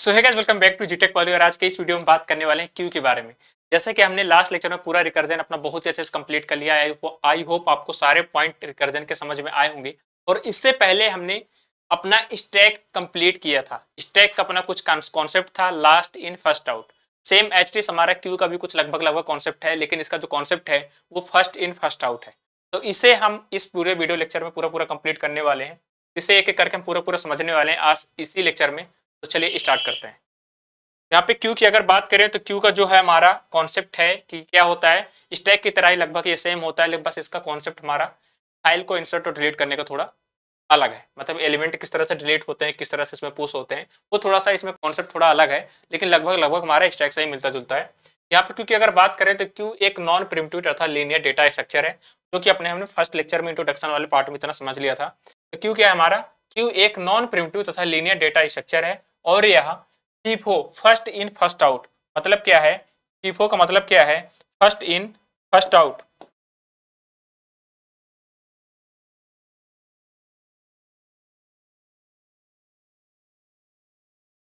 सो है welcome back to जीटेक Poly और आज के इस वीडियो में बात करने वाले हैं क्यू के बारे में जैसे कि हमने लास्ट लेक्चर में पूरा रिकर्जन अपना बहुत ही अच्छे से कंप्लीट कर लिया है आई होप आपको सारे पॉइंट रिकर्जन के समझ में आए होंगे और इससे पहले हमने अपना स्टैक कंप्लीट किया था स्टैक का अपना कुछ कॉन्सेप्ट था last in first out same एच हमारा क्यू का भी कुछ लगभग लगभग कॉन्सेप्ट है लेकिन इसका जो कॉन्सेप्ट है वो फर्स्ट इन फर्स्ट आउट है तो इसे हम इस पूरे वीडियो लेक्चर में पूरा पूरा कंप्लीट करने वाले हैं इसे एक एक करके हम पूरा पूरा समझने वाले हैं आज इसी लेक्चर में तो चलिए स्टार्ट करते हैं यहाँ पे क्यू की अगर बात करें तो क्यू का जो है हमारा कॉन्सेप्ट है कि क्या होता है स्टैक की तरह ही लगभग ये सेम होता है लेकिन बस इसका कॉन्सेप्ट हमारा फाइल को इंसर्ट और डिलीट करने का थोड़ा अलग है मतलब एलिमेंट किस तरह से डिलीट होते हैं किस तरह से इसमें पुश होते हैं वो थोड़ा सा इसमें कॉन्सेप्ट थोड़ा अलग है लेकिन लगभग लगभग हमारा स्टैक से ही मिलता जुलता है यहाँ पर क्योंकि अगर बात करें तो क्यू एक नॉन प्रिमटिव अर्थात लीनियर डेटा स्ट्रक्चर है जो कि अपने हमने फर्स्ट लेक्चर में इंट्रोडक्शन वाले पार्ट में इतना समझ लिया था तो क्यों क्या है हमारा क्यू एक नॉन प्रिमटिव तथा लीनियर डेटा स्ट्रक्चर है और यह FIFO first in first out मतलब क्या है फीफो का मतलब क्या है first in first out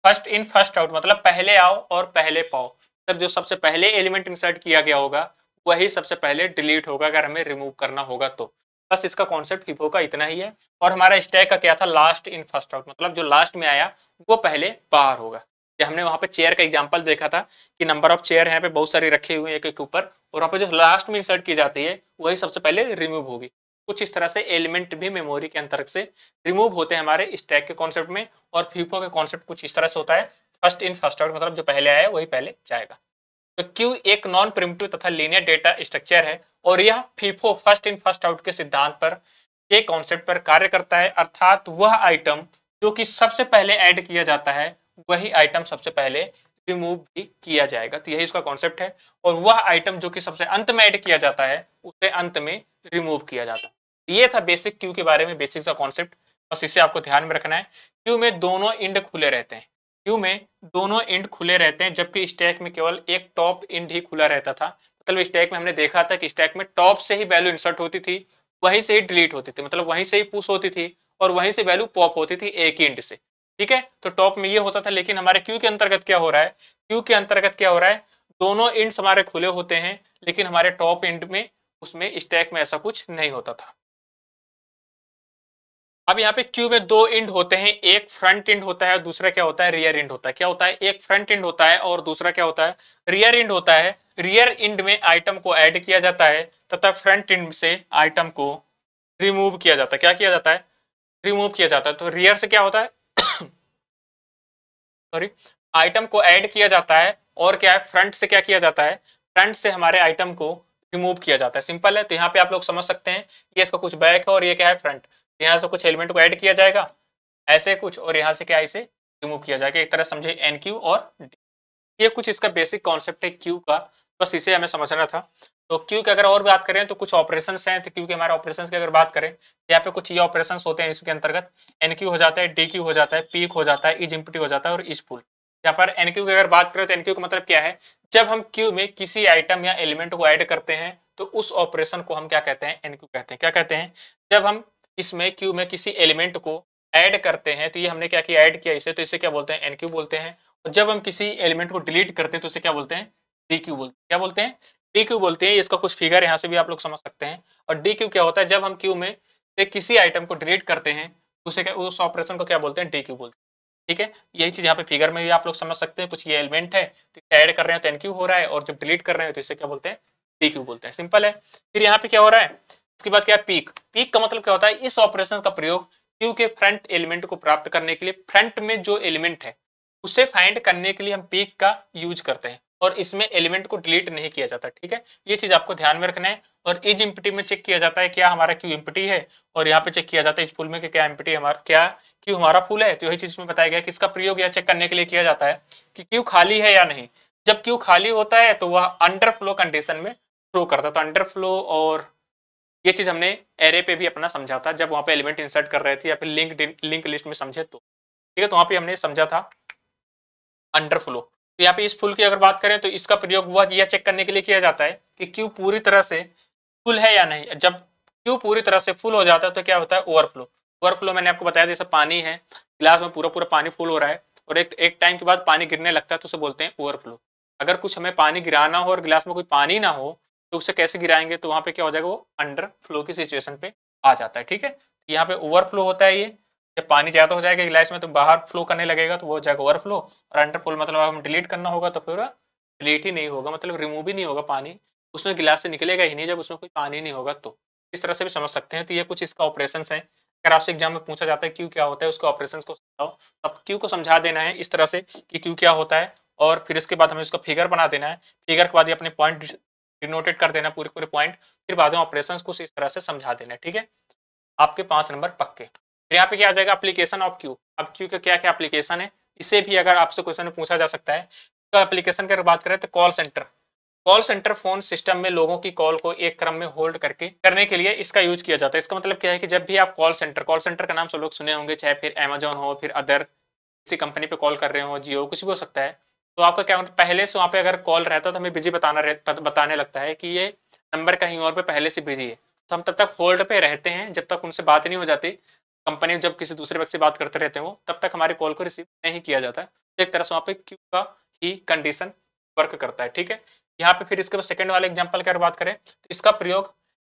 first in first out मतलब पहले आओ और पहले पाओ मतलब जो सबसे पहले एलिमेंट इंसर्ट किया गया होगा वही सबसे पहले डिलीट होगा अगर हमें रिमूव करना होगा तो बस इसका कॉन्सेप्ट फिफो का इतना ही है और हमारा स्टैक का क्या था लास्ट इन फर्स्ट आउट मतलब जो लास्ट में आया वो पहले बाहर होगा कि हमने वहाँ पे चेयर का एग्जाम्पल देखा था कि नंबर ऑफ चेयर यहाँ पे बहुत सारे रखे हुए हैं एक एक ऊपर और वहाँ पे जो लास्ट में इंसर्ट की जाती है वही सबसे पहले रिमूव होगी कुछ इस तरह से एलिमेंट भी मेमोरी के अंतर्गत से रिमूव होते हैं हमारे स्टैक के कॉन्सेप्ट में और फीफो का कॉन्सेप्ट कुछ इस तरह से होता है फर्स्ट इन फर्स्ट आउट मतलब जो पहले आया वही पहले जाएगा तो क्यू एक नॉन प्रिमिटिव तथा लीनियर डेटा स्ट्रक्चर है और यह FIFO first in first out के सिद्धांत पर एक कॉन्सेप्ट पर कार्य करता है अर्थात वह आइटम जो कि सबसे पहले ऐड किया जाता है वही आइटम सबसे पहले रिमूव भी किया जाएगा तो यही इसका कॉन्सेप्ट है और वह आइटम जो कि सबसे अंत में ऐड किया जाता है उसे अंत में रिमूव किया जाता है ये था बेसिक क्यू के बारे में बेसिक सा कॉन्सेप्ट बस इसे आपको ध्यान में रखना है क्यू में दोनों इंड खुले रहते हैं क्यू में दोनों इंड खुले रहते हैं जबकि स्टैक में केवल एक टॉप इंड ही खुला रहता था मतलब स्टैक में हमने देखा था कि स्टैक में टॉप से ही वैल्यू इंसर्ट होती थी वहीं से ही डिलीट होती थी मतलब वहीं से ही पुश होती थी और वहीं से वैल्यू पॉप होती थी एक इंड इंट से ठीक है तो टॉप में ये होता था लेकिन हमारे क्यू के अंतर्गत क्या हो रहा है क्यू के अंतर्गत क्या हो रहा है दोनों इंट्स हमारे खुले होते हैं लेकिन हमारे टॉप इंट में उसमें स्टैक में ऐसा कुछ नहीं होता था अब यहाँ पे क्यू में दो इंड होते हैं एक फ्रंट इंड होता है दूसरा क्या होता है रियर इंड होता है क्या होता है एक फ्रंट इंड होता है और दूसरा क्या होता है रियर इंड होता है रियर इंड में आइटम को ऐड किया जाता है तथा फ्रंट इंड से आइटम को रिमूव किया जाता है क्या किया जाता है रिमूव किया जाता है तो रियर से क्या होता है सॉरी आइटम को ऐड किया जाता है और क्या है फ्रंट से क्या किया जाता है फ्रंट से हमारे आइटम को रिमूव किया जाता है सिंपल है तो यहाँ पे आप लोग समझ सकते हैं ये इसका कुछ बैक है और ये क्या है फ्रंट यहाँ से कुछ एलिमेंट को ऐड किया जाएगा ऐसे कुछ और यहाँ से क्या इसे रिमूव किया जाएगा एक तरह समझे एन क्यू और डी ये कुछ इसका बेसिक कॉन्सेप्ट है क्यू का बस इसे हमें समझना था तो क्यू की अगर और बात करें तो कुछ ऑपरेशन हैं तो क्यू के हमारे ऑपरेशन की अगर बात करें तो यहाँ पे कुछ ये ऑपरेशन होते हैं इसके अंतर्गत एन क्यू हो जाता है डी क्यू हो जाता है पीक हो जाता है इज इम्पटी हो जाता है और इज पुल यहाँ पर एन क्यू की अगर बात करें तो एन क्यू का मतलब क्या है जब हम क्यू में किसी आइटम या एलिमेंट को ऐड करते हैं तो उस ऑपरेशन को हम क्या कहते हैं एन क्यू कहते हैं क्या कहते हैं जब हम इसमें क्यू में किसी एलिमेंट को ऐड करते हैं तो ये हमने क्या किया ऐड किया इसे तो इसे क्या बोलते हैं एन क्यू बोलते हैं और जब हम किसी एलिमेंट को डिलीट करते हैं तो इसे क्या बोलते हैं डी क्यू बोलते हैं क्या बोलते हैं डी क्यू बोलते हैं इसका कुछ फिगर यहाँ से भी आप लोग समझ सकते हैं और डी क्यू क्या होता है जब हम क्यू में से किसी आइटम को डिलीट करते हैं तो उसे क्या उस ऑपरेशन को क्या बोलते हैं डी क्यू बोलते हैं ठीक है यही चीज यहाँ पे फिगर में भी आप लोग समझ सकते हैं कुछ ये एलिमेंट है तो इसे ऐड कर रहे हैं तो एन क्यू हो रहा है और जब डिलीट कर रहे हैं तो इसे क्या बोलते हैं डी क्यू बोलते हैं सिंपल है फिर यहाँ पे क्या हो रहा है इसके बाद क्या पीक पीक का मतलब क्या होता है इस ऑपरेशन का प्रयोग क्यू के फ्रंट एलिमेंट को प्राप्त करने के लिए फ्रंट में जो एलिमेंट है उसे फाइंड करने के लिए हम पीक का यूज करते हैं और इसमें एलिमेंट को डिलीट नहीं किया जाता ठीक है ये चीज आपको ध्यान में रखना है और इज इम्पिटी में चेक किया जाता है क्या हमारा क्यू इम्पिटी है और यहाँ पे चेक किया जाता है इस फूल में कि क्या इम्पिटी हमारा क्या क्यू हमारा फूल है तो यही चीज में बताया गया कि इसका प्रयोग यह चेक करने के लिए किया जाता है कि क्यू खाली है या नहीं जब क्यू खाली होता है तो वह अंडरफ्लो कंडीशन में थ्रो करता है तो फ्लो और ये चीज हमने एरे पे भी अपना समझा था जब वहां पे एलिमेंट इंसर्ट कर रहे थे या फिर लिंक लिंक लिस्ट में समझे तो ठीक है तो वहां पे हमने समझा था अंडर फ्लो तो यहाँ पे इस फुल की अगर बात करें तो इसका प्रयोग हुआ यह चेक करने के लिए किया जाता है कि क्यू पूरी तरह से फुल है या नहीं जब क्यू पूरी तरह से फुल हो जाता है तो क्या होता है ओवरफ्लो ओवरफ्लो मैंने आपको बताया जैसे पानी है गिलास में पूरा पूरा पानी फुल हो रहा है और एक एक टाइम के बाद पानी गिरने लगता है तो उसे बोलते हैं ओवरफ्लो अगर कुछ हमें पानी गिराना हो और गिलास में कोई पानी ना हो तो उसे कैसे गिराएंगे तो वहाँ पे क्या हो जाएगा वो अंडर फ्लो की सिचुएशन पे आ जाता है ठीक है तो यहाँ पे ओवरफ्लो होता है ये जब पानी ज़्यादा हो जाएगा गिलास में तो बाहर फ्लो करने लगेगा तो वो हो जाएगा ओवरफ्लो और अंडरफुल मतलब हम डिलीट करना होगा तो फिर डिलीट ही नहीं होगा मतलब रिमूव ही नहीं होगा पानी उसमें गिलास से निकलेगा ही नहीं जब उसमें कोई पानी नहीं होगा तो इस तरह से भी समझ सकते हैं तो ये कुछ इसका ऑपरेशन है अगर आपसे एग्जाम में पूछा जाता है क्यों क्या होता है उसके ऑपरेशन को समझाओ अब क्यों को समझा देना है इस तरह से कि क्यों क्या होता है और फिर इसके बाद हमें उसका फिगर बना देना है फिगर के बाद ये अपने पॉइंट डिनोटेट कर देना पूरे पूरे पॉइंट फिर बाद में ऑपरेशन को इस तरह से समझा देना ठीक है आपके पांच नंबर पक्के फिर यहाँ पे क्या आ जाएगा अप्लीकेशन ऑफ क्यू अब क्यू का क्या क्या अप्लीकेशन है इसे भी अगर आपसे क्वेश्चन पूछा जा सकता है तो एप्लीकेशन की बात करें तो call centre call centre phone system में लोगों की कॉल को एक क्रम में होल्ड करके करने के लिए इसका यूज किया जाता है इसका मतलब क्या है कि जब भी आप कॉल सेंटर कॉल सेंटर का नाम सब लोग सुने होंगे चाहे फिर अमेजोन हो फिर अदर किसी कंपनी पे कॉल कर रहे हो जियो कुछ भी हो सकता है तो आपका क्या होता मतलब, है पहले से वहाँ पे अगर कॉल रहता तो हमें बिजी बताना बताने लगता है कि ये नंबर कहीं और पे पहले से बिजी है तो हम तब तक होल्ड पे रहते हैं जब तक उनसे बात नहीं हो जाती कंपनी जब किसी दूसरे व्यक्ति से बात करते रहते हैं वो तब तक हमारे कॉल को रिसीव नहीं किया जाता है तो एक तरह से वहाँ पे क्यू का ही कंडीशन वर्क करता है ठीक है यहाँ पे फिर इसके बाद सेकेंड वाले एग्जाम्पल की अगर बात करें तो इसका प्रयोग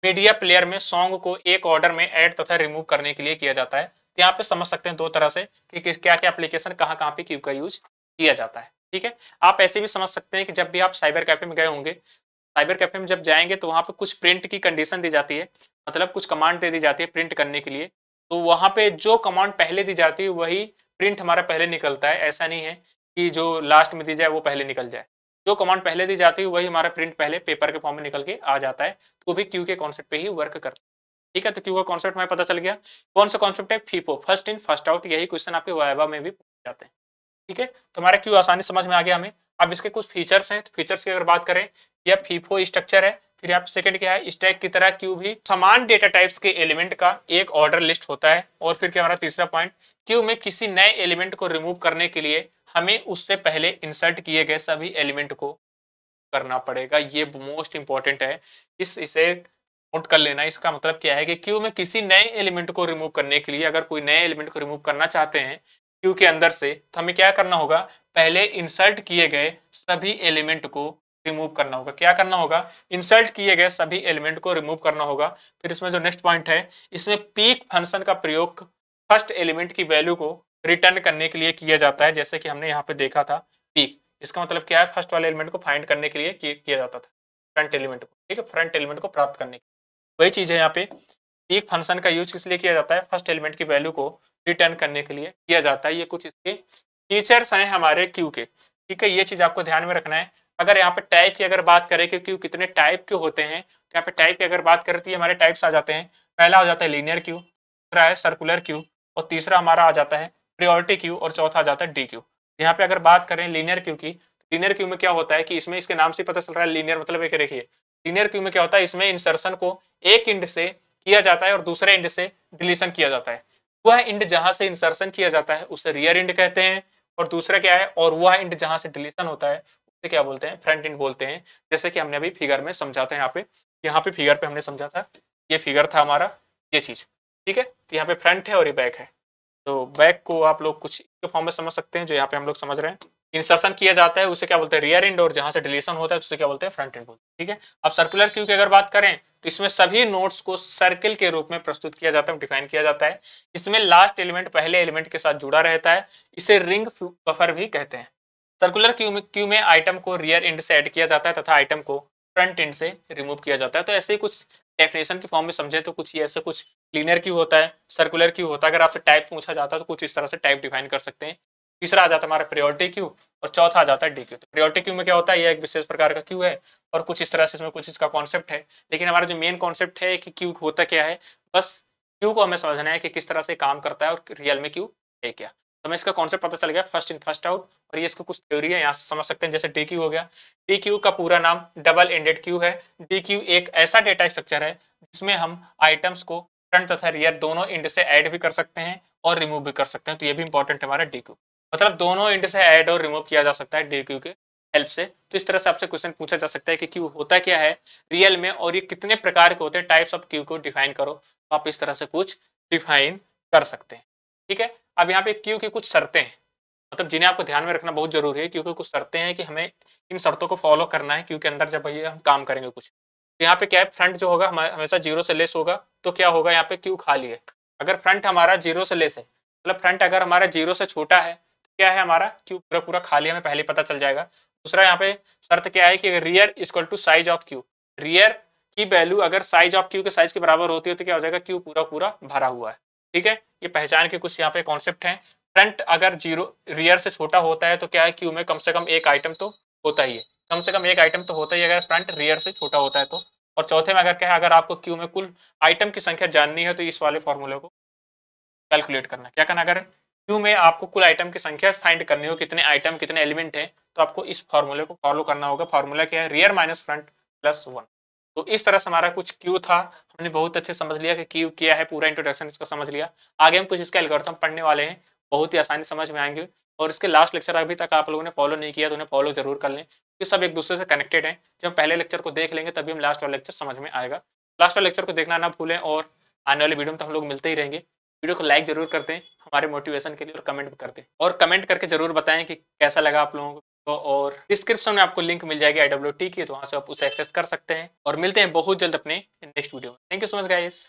मीडिया प्लेयर में सॉन्ग को एक ऑर्डर में एड तथा रिमूव करने के लिए किया जाता है तो यहाँ पे समझ सकते हैं दो तरह से कि क्या क्या एप्लीकेशन कहाँ कहाँ पे क्यू का यूज किया जाता है ठीक है आप ऐसे भी समझ सकते हैं कि जब भी आप साइबर कैफे में गए होंगे साइबर कैफे में जब जाएंगे तो वहाँ पे कुछ प्रिंट की कंडीशन दी जाती है मतलब कुछ कमांड दे दी जाती है प्रिंट करने के लिए तो वहाँ पे जो कमांड पहले दी जाती है वही प्रिंट हमारा पहले निकलता है ऐसा नहीं है कि जो लास्ट में दी जाए वो पहले निकल जाए जो कमांड पहले दी जाती है वही हमारा प्रिंट पहले पेपर के फॉर्म में निकल के आ जाता है तो भी क्यू के कॉन्सेप्ट पे ही वर्क करता है ठीक है तो क्यू का कॉन्सेप्ट हमें पता चल गया कौन सा कॉन्सेप्ट है FIFO first in first out यही क्वेश्चन आपके वायबा में भी पूछे जाते हैं ठीक है तो हमारा क्यू आसानी समझ में आ गया हमें अब इसके कुछ फीचर्स हैं फीचर्स तो की अगर बात करें यह फीफो स्ट्रक्चर है फिर आप सेकंड क्या है स्टैक की तरह क्यू भी समान डेटा टाइप्स के एलिमेंट का एक ऑर्डर लिस्ट होता है और फिर क्या हमारा तीसरा पॉइंट क्यू में किसी नए एलिमेंट को रिमूव करने के लिए हमें उससे पहले इंसर्ट किए गए सभी एलिमेंट को करना पड़ेगा ये मोस्ट इंपॉर्टेंट है इस इसे नोट कर लेना इसका मतलब क्या है कि क्यू में किसी नए एलिमेंट को रिमूव करने के लिए अगर कोई नए एलिमेंट को रिमूव करना चाहते हैं क्यू के अंदर से तो हमें क्या करना होगा पहले इंसल्ट किए गए सभी एलिमेंट को रिमूव करना होगा क्या करना होगा इंसल्ट किए गए सभी एलिमेंट को रिमूव करना होगा फिर इसमें जो नेक्स्ट पॉइंट है इसमें पीक फंक्शन का प्रयोग फर्स्ट एलिमेंट की वैल्यू को रिटर्न करने के लिए किया जाता है जैसे कि हमने यहाँ पे देखा था पीक इसका मतलब क्या है फर्स्ट वाले एलिमेंट को फाइंड करने के लिए किया जाता था फ्रंट एलिमेंट को ठीक है फ्रंट एलिमेंट को प्राप्त करने के वही चीज़ है यहाँ पे एक फंक्शन का यूज किस लिए किया जाता है फर्स्ट एलिमेंट की वैल्यू को रिटर्न करने के लिए किया जाता है ये कुछ इसके फीचर्स हैं हमारे क्यू के ठीक है ये चीज आपको ध्यान में रखना है अगर यहाँ पे टाइप की अगर बात करें कि क्यू कितने टाइप के होते हैं तो यहाँ पे टाइप की अगर बात करें तो ये हमारे टाइप्स आ जाते हैं पहला हो जाता है लीनियर क्यू दूसरा है सर्कुलर क्यू और तीसरा हमारा आ जाता है प्रियोरिटी क्यू और चौथा आ जाता है डी क्यू यहाँ पे अगर बात करें लीनियर क्यू की लीनियर क्यू में क्या होता है कि इसमें इसके नाम से पता चल रहा है लीनियर मतलब एक रेखिए लीनियर क्यू में क्या होता है इसमें इंसर्शन को एक इंड से किया जाता है और दूसरे इंड से डिलीशन किया जाता है वह इंड जहां से इंसर्शन किया जाता है उसे रियर इंड कहते हैं और दूसरा क्या है और वह इंड जहां से डिलीशन होता है उसे क्या बोलते हैं फ्रंट इंड बोलते हैं जैसे कि हमने अभी फिगर में समझाते हैं यहाँ पे यहाँ पे फिगर पे हमने समझा था ये फिगर था हमारा ये चीज ठीक है तो यहाँ पे फ्रंट है और ये बैक है तो बैक को आप लोग कुछ फॉर्म में समझ सकते हैं जो यहाँ पे हम लोग समझ रहे हैं इंसर्शन किया जाता है उसे क्या बोलते हैं रियर एंड और जहां से डिलीशन होता है उसे क्या बोलते हैं फ्रंट एंड बोलते हैं ठीक है अब सर्कुलर क्यू की अगर बात करें तो इसमें सभी नोट्स को सर्किल के रूप में प्रस्तुत किया जाता है डिफाइन किया जाता है इसमें लास्ट एलिमेंट पहले एलिमेंट के साथ जुड़ा रहता है इसे रिंग बफर भी कहते हैं सर्कुलर क्यू में क्यू में आइटम को रियर एंड से एड किया जाता है तथा आइटम को फ्रंट एंड से रिमूव किया जाता है तो ऐसे ही कुछ डेफिनेशन के फॉर्म में समझे तो कुछ ऐसे कुछ क्लीनर क्यू होता है सर्कुलर क्यू होता है अगर आपसे टाइप पूछा जाता है तो कुछ इस तरह से टाइप डिफाइन कर सकते हैं तीसरा आ जाता है हमारा प्रियोरिटी क्यू और चौथा आ जाता है डी क्यू तो प्रियोरिटी क्यू में क्या होता है यह एक विशेष प्रकार का क्यू है और कुछ इस तरह से इसमें कुछ इसका कॉन्सेप्ट है लेकिन हमारा जो मेन कॉन्सेप्ट है कि क्यू होता क्या है बस क्यू को हमें समझना है कि किस तरह से काम करता है और रियल में क्यू है क्या तो हमें इसका कॉन्सेप्ट पता चल गया फर्स्ट इन फर्स्ट आउट और ये इसको कुछ थ्योरी है यहाँ से समझ सकते हैं जैसे डी क्यू हो गया डी क्यू का पूरा नाम डबल एंडेड क्यू है डी क्यू एक ऐसा डेटा स्ट्रक्चर है जिसमें हम आइटम्स को फ्रंट तथा रियर दोनों इंड से ऐड भी कर सकते हैं और रिमूव भी कर सकते हैं तो ये भी इंपॉर्टेंट है हमारा डी क्यू मतलब दोनों इंड से ऐड और रिमूव किया जा सकता है डी क्यू के हेल्प से तो इस तरह से आपसे क्वेश्चन पूछा जा सकता है कि क्यू होता क्या है रियल में और ये कितने प्रकार के होते हैं टाइप्स ऑफ क्यू को डिफाइन करो तो आप इस तरह से कुछ डिफाइन कर सकते हैं ठीक है अब यहाँ पे क्यू की कुछ शर्तें हैं मतलब जिन्हें आपको ध्यान में रखना बहुत जरूरी है क्योंकि कुछ शर्तें हैं कि हमें इन शर्तों को फॉलो करना है क्यू के अंदर जब भैया हम काम करेंगे कुछ तो यहाँ पे क्या है फ्रंट जो होगा हमेशा जीरो से लेस होगा तो क्या होगा यहाँ पे क्यू खाली है अगर फ्रंट हमारा जीरो से लेस है मतलब फ्रंट अगर हमारा जीरो से छोटा है क्या है हमारा क्यू पूरा पूरा खाली हमें पहले पता चल जाएगा दूसरा यहाँ पे शर्त क्या है कि अगर rear is equal to size of queue rear की वैल्यू अगर साइज ऑफ क्यू के साइज के बराबर होती है तो क्या हो जाएगा क्यू पूरा पूरा भरा हुआ है ठीक है ये पहचान के कुछ यहाँ पे कॉन्सेप्ट है फ्रंट अगर जीरो रियर से छोटा होता है तो क्या है क्यू में कम से कम एक आइटम तो होता ही है कम से कम एक आइटम तो होता ही अगर फ्रंट रियर से छोटा होता है तो और चौथे में अगर क्या है अगर आपको क्यू में कुल आइटम की संख्या जाननी है तो इस वाले फॉर्मूले को कैलकुलेट करना क्या करना अगर क्यू में आपको कुल आइटम की संख्या फाइंड करनी हो कितने आइटम कितने एलिमेंट हैं तो आपको इस फॉर्मूले को फॉलो करना होगा फॉर्मूला क्या है rear minus front plus one तो इस तरह से हमारा कुछ क्यू था हमने बहुत अच्छे समझ लिया कि क्यू किया है पूरा इंट्रोडक्शन इसका समझ लिया आगे हम कुछ इसका एल्गोरिथम पढ़ने वाले हैं बहुत ही आसानी समझ में आएंगे और इसके लास्ट लेक्चर अभी तक आप लोगों ने फॉलो नहीं किया तो उन्हें फॉलो जरूर कर लें क्योंकि सब एक दूसरे से कनेक्टेड हैं जब हम पहले लेक्चर को देख लेंगे तभी हम लास्ट वाला लेक्चर समझ में आएगा लास्ट वाला लेक्चर को देखना ना भूलें और आने वाले वीडियो में तो हम लोग मिलते ही रहेंगे वीडियो को लाइक जरूर करते हैं हमारे मोटिवेशन के लिए और कमेंट भी करते हैं और कमेंट करके जरूर बताएं कि कैसा लगा आप लोगों को और डिस्क्रिप्शन में आपको लिंक मिल जाएगी आई की तो वहाँ से आप उसे एक्सेस कर सकते हैं और मिलते हैं बहुत जल्द अपने नेक्स्ट वीडियो में thank you so much guys